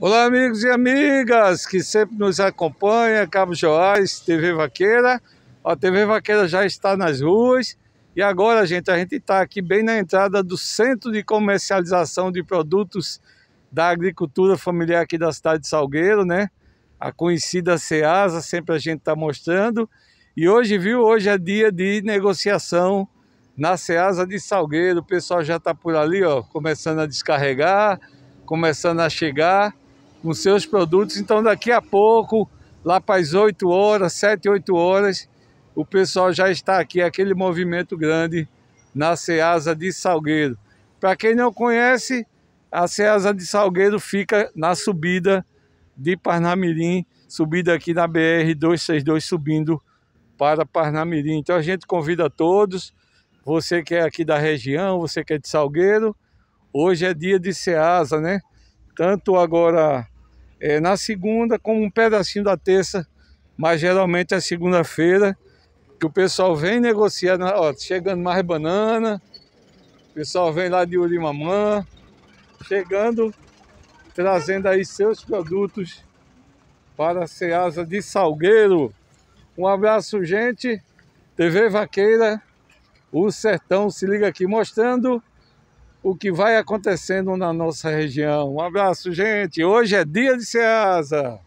Olá, amigos e amigas que sempre nos acompanham, Cabo Joás, TV Vaqueira. A TV Vaqueira já está nas ruas e agora, gente, a gente está aqui bem na entrada do Centro de Comercialização de Produtos da Agricultura Familiar aqui da cidade de Salgueiro, né? A conhecida CEASA, sempre a gente está mostrando. E hoje, viu, hoje é dia de negociação na Ceasa de Salgueiro. O pessoal já está por ali, ó, começando a descarregar, começando a chegar com seus produtos. Então daqui a pouco, lá para as 8 horas, 7, 8 horas, o pessoal já está aqui, aquele movimento grande na Ceasa de Salgueiro. Para quem não conhece, a Ceasa de Salgueiro fica na subida de Parnamirim, subida aqui na BR 262 subindo para Parnamirim. Então a gente convida todos, você que é aqui da região, você que é de Salgueiro, hoje é dia de Ceasa, né? Tanto agora é, na segunda, como um pedacinho da terça, mas geralmente é segunda-feira que o pessoal vem negociar, ó, chegando mais banana, o pessoal vem lá de Urimamã, chegando, trazendo aí seus produtos para a Ceasa de Salgueiro. Um abraço, gente. TV Vaqueira, o Sertão se liga aqui mostrando o que vai acontecendo na nossa região. Um abraço, gente. Hoje é dia de Ceasa.